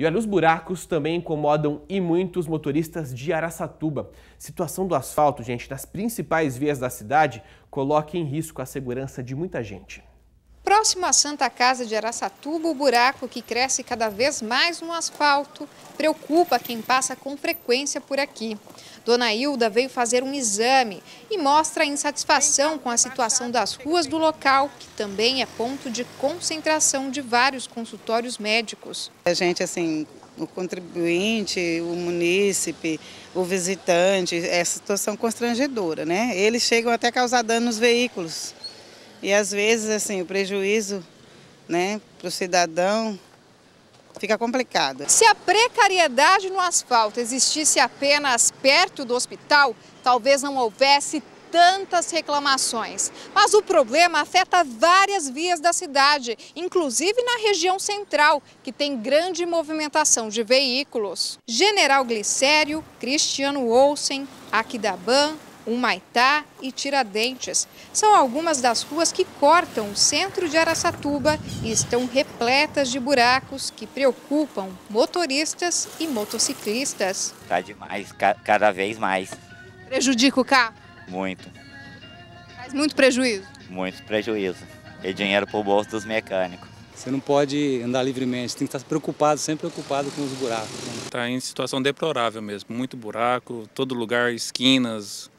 E olha, os buracos também incomodam e muitos motoristas de Araçatuba. Situação do asfalto, gente, nas principais vias da cidade, coloca em risco a segurança de muita gente. Próximo à Santa Casa de Araçatuba, o buraco que cresce cada vez mais no asfalto preocupa quem passa com frequência por aqui. Dona Hilda veio fazer um exame e mostra a insatisfação com a situação das ruas do local, que também é ponto de concentração de vários consultórios médicos. A gente, assim, o contribuinte, o munícipe, o visitante, é situação constrangedora, né? Eles chegam até a causar dano nos veículos. E às vezes, assim, o prejuízo né, para o cidadão fica complicado. Se a precariedade no asfalto existisse apenas perto do hospital, talvez não houvesse tantas reclamações. Mas o problema afeta várias vias da cidade, inclusive na região central, que tem grande movimentação de veículos. General Glicério, Cristiano Olsen, Aquidaban, Humaitá e Tiradentes. São algumas das ruas que cortam o centro de Araçatuba e estão repletas de buracos que preocupam motoristas e motociclistas. Está demais, cada vez mais. Prejudica o carro? Muito. Faz muito prejuízo? Muito prejuízo. E dinheiro para o bolso dos mecânicos. Você não pode andar livremente, tem que estar preocupado, sempre preocupado com os buracos. Está né? em situação deplorável mesmo, muito buraco, todo lugar, esquinas,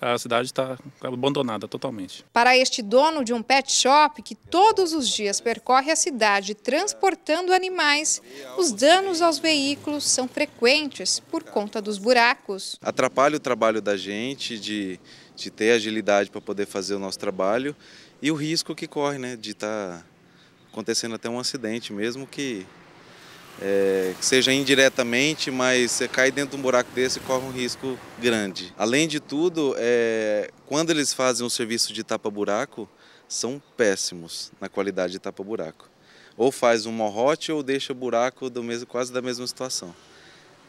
a cidade está abandonada totalmente. Para este dono de um pet shop que todos os dias percorre a cidade transportando animais, os danos aos veículos são frequentes por conta dos buracos. Atrapalha o trabalho da gente de, de ter agilidade para poder fazer o nosso trabalho e o risco que corre né, de estar tá acontecendo até um acidente mesmo que é, que seja indiretamente, mas você cai dentro de um buraco desse e corre um risco grande. Além de tudo, é, quando eles fazem um serviço de tapa-buraco, são péssimos na qualidade de tapa-buraco. Ou faz um morrote ou deixa buraco do mesmo, quase da mesma situação.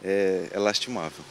É, é lastimável.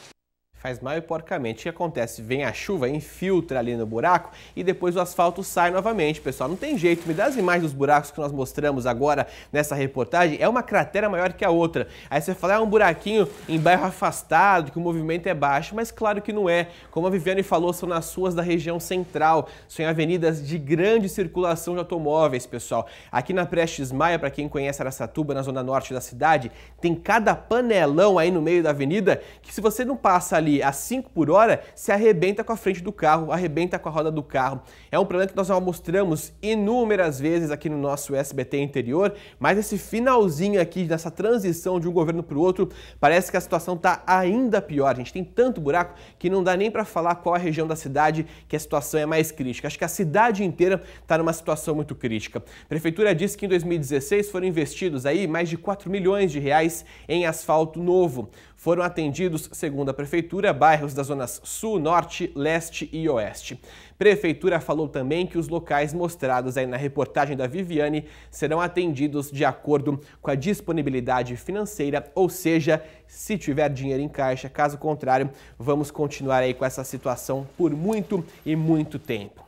Faz mal e porcamente. O que acontece? Vem a chuva, infiltra ali no buraco e depois o asfalto sai novamente, pessoal. Não tem jeito. Me dá as imagens dos buracos que nós mostramos agora nessa reportagem. É uma cratera maior que a outra. Aí você fala, ah, é um buraquinho em bairro afastado, que o movimento é baixo. Mas claro que não é. Como a Viviane falou, são nas ruas da região central. São em avenidas de grande circulação de automóveis, pessoal. Aqui na Prestes Maia, para quem conhece Aracatuba, na zona norte da cidade, tem cada panelão aí no meio da avenida que se você não passa ali ali a 5 por hora, se arrebenta com a frente do carro, arrebenta com a roda do carro. É um problema que nós já mostramos inúmeras vezes aqui no nosso SBT interior, mas esse finalzinho aqui, dessa transição de um governo para o outro, parece que a situação está ainda pior. A gente tem tanto buraco que não dá nem para falar qual a região da cidade que a situação é mais crítica. Acho que a cidade inteira está numa situação muito crítica. A prefeitura disse que em 2016 foram investidos aí mais de 4 milhões de reais em asfalto novo. Foram atendidos, segundo a Prefeitura, bairros das zonas Sul, Norte, Leste e Oeste. Prefeitura falou também que os locais mostrados aí na reportagem da Viviane serão atendidos de acordo com a disponibilidade financeira, ou seja, se tiver dinheiro em caixa, caso contrário, vamos continuar aí com essa situação por muito e muito tempo.